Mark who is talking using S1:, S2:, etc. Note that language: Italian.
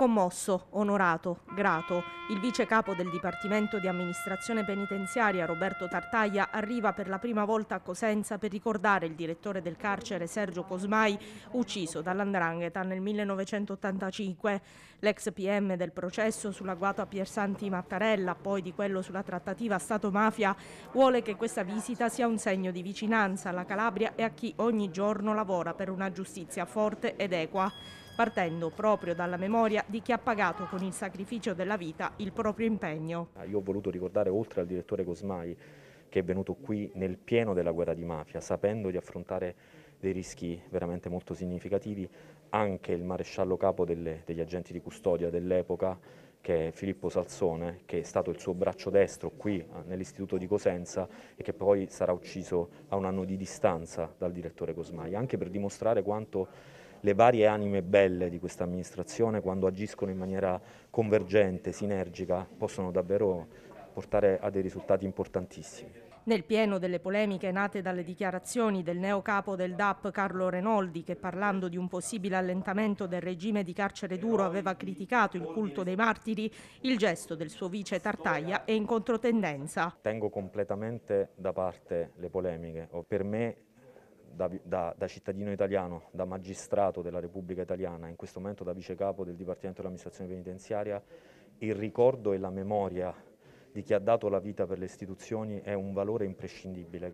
S1: commosso, onorato, grato. Il vice capo del Dipartimento di Amministrazione Penitenziaria Roberto Tartaglia arriva per la prima volta a Cosenza per ricordare il direttore del carcere Sergio Cosmai, ucciso dall'Andrangheta nel 1985. L'ex PM del processo sull'agguato a Piersanti Mattarella, poi di quello sulla trattativa Stato-mafia, vuole che questa visita sia un segno di vicinanza alla Calabria e a chi ogni giorno lavora per una giustizia forte ed equa partendo proprio dalla memoria di chi ha pagato con il sacrificio della vita il proprio impegno.
S2: Ah, io ho voluto ricordare, oltre al direttore Cosmai, che è venuto qui nel pieno della guerra di mafia, sapendo di affrontare dei rischi veramente molto significativi, anche il maresciallo capo delle, degli agenti di custodia dell'epoca, che è Filippo Salzone, che è stato il suo braccio destro qui eh, nell'istituto di Cosenza e che poi sarà ucciso a un anno di distanza dal direttore Cosmai, anche per dimostrare quanto le varie anime belle di questa amministrazione quando agiscono in maniera convergente, sinergica, possono davvero portare a dei risultati importantissimi.
S1: Nel pieno delle polemiche nate dalle dichiarazioni del neo capo del DAP Carlo Renoldi, che parlando di un possibile allentamento del regime di carcere duro aveva criticato il culto dei martiri, il gesto del suo vice Tartaglia è in controtendenza.
S2: Tengo completamente da parte le polemiche. Per me da, da, da, cittadino italiano, da magistrato della Repubblica Italiana, in questo momento da vice capo del Dipartimento dell'amministrazione penitenziaria, il ricordo e la memoria di chi ha dato la vita per le istituzioni è un valore imprescindibile.